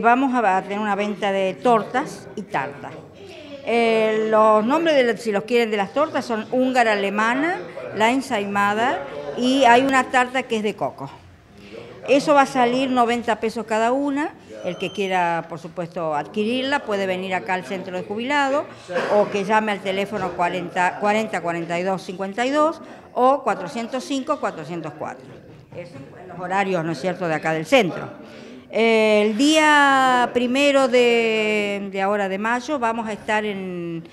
Vamos a tener una venta de tortas y tartas. Eh, los nombres, si los quieren, de las tortas son húngara alemana, la ensaimada y hay una tarta que es de coco. Eso va a salir 90 pesos cada una. El que quiera, por supuesto, adquirirla puede venir acá al centro de jubilado o que llame al teléfono 40, 40 42 52 o 405 404. Eso en los horarios, ¿no es cierto?, de acá del centro el día primero de, ahora de mayo vamos a estar en,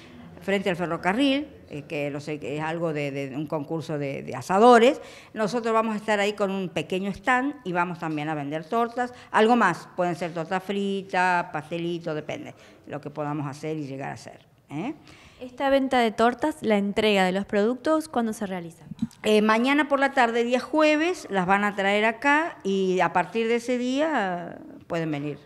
frente al ferrocarril, eh, que lo sé, es algo de, un concurso de, asadores. Nosotros vamos a estar ahí con un pequeño stand y vamos también a vender tortas, algo más, pueden ser tortas fritas, pastelitos, depende, lo que podamos hacer y llegar a hacer. ¿eh? Esta venta de tortas, la entrega de los productos, ¿cuándo se realiza? Eh, mañana por la tarde, día jueves, las van a traer acá y a partir de ese día eh, pueden venir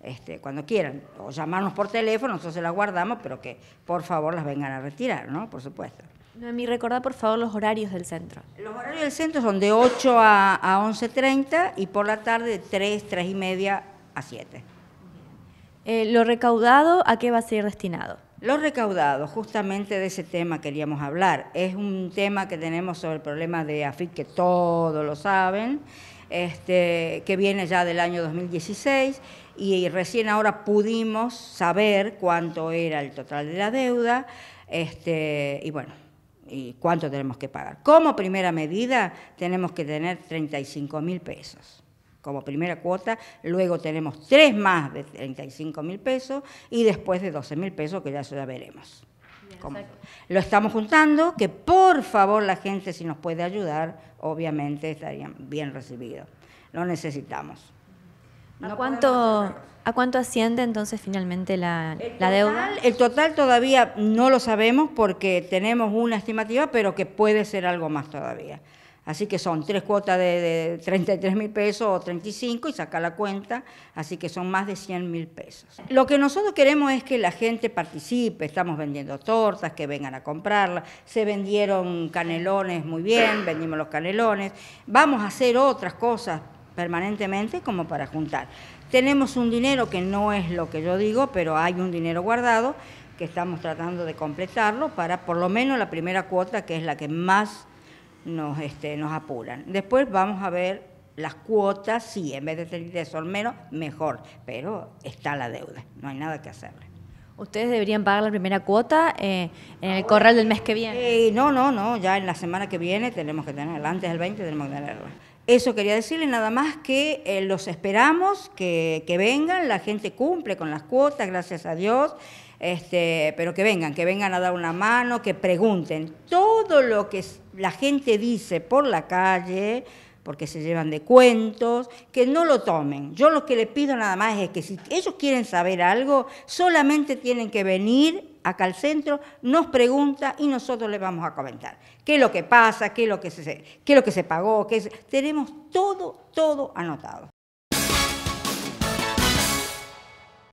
este, cuando quieran. O llamarnos por teléfono, nosotros se las guardamos, pero que por favor las vengan a retirar, ¿no? Por supuesto. Noemí, recordá por favor los horarios del centro. Los horarios del centro son de 8 a, 11.30 y por la tarde de 3, 3 y media a 7. Eh, ¿Lo recaudado a qué va a ser destinado? Lo recaudado, justamente de ese tema queríamos hablar. Es un tema que tenemos sobre el problema de AFIC, que todos lo saben, este, que viene ya del año 2016 y recién ahora pudimos saber cuánto era el total de la deuda este, y bueno, y cuánto tenemos que pagar. Como primera medida tenemos que tener 35 mil pesos como primera cuota, luego tenemos tres más de 35 mil pesos y después de 12 mil pesos, que ya eso ya veremos. lo estamos juntando, que por favor la gente si nos puede ayudar, obviamente estarían bien recibidos. Lo necesitamos. ¿A, cuánto, asciende entonces finalmente la, deuda? El total todavía no lo sabemos porque tenemos una estimativa, pero que puede ser algo más todavía. Así que son tres cuotas de, 33 mil pesos o 35 y saca la cuenta, así que son más de 100 mil pesos. Lo que nosotros queremos es que la gente participe, estamos vendiendo tortas, que vengan a comprarlas, se vendieron canelones muy bien, vendimos los canelones, vamos a hacer otras cosas permanentemente como para juntar. Tenemos un dinero que no es lo que yo digo, pero hay un dinero guardado que estamos tratando de completarlo para por lo menos la primera cuota, que es la que más nos, este, nos apuran. Después vamos a ver las cuotas, sí, en vez de tener eso al menos, mejor, pero está la deuda, no hay nada que hacerle. Ustedes deberían pagar la primera cuota eh, en el corral del mes que viene. no, no, no, ya en la semana que viene tenemos que tenerla, antes del 20 tenemos que tenerla. Eso quería decirle nada más que eh, los esperamos, que, que vengan, la gente cumple con las cuotas, gracias a Dios. Este, pero que vengan, que vengan a dar una mano, que pregunten. Todo lo que la gente dice por la calle, porque se llevan de cuentos, que no lo tomen. Yo lo que les pido nada más es que si ellos quieren saber algo, solamente tienen que venir acá al centro, nos pregunta y nosotros les vamos a comentar qué es lo que pasa, qué es lo que se, qué es lo que se pagó, qué es, tenemos todo, todo anotado.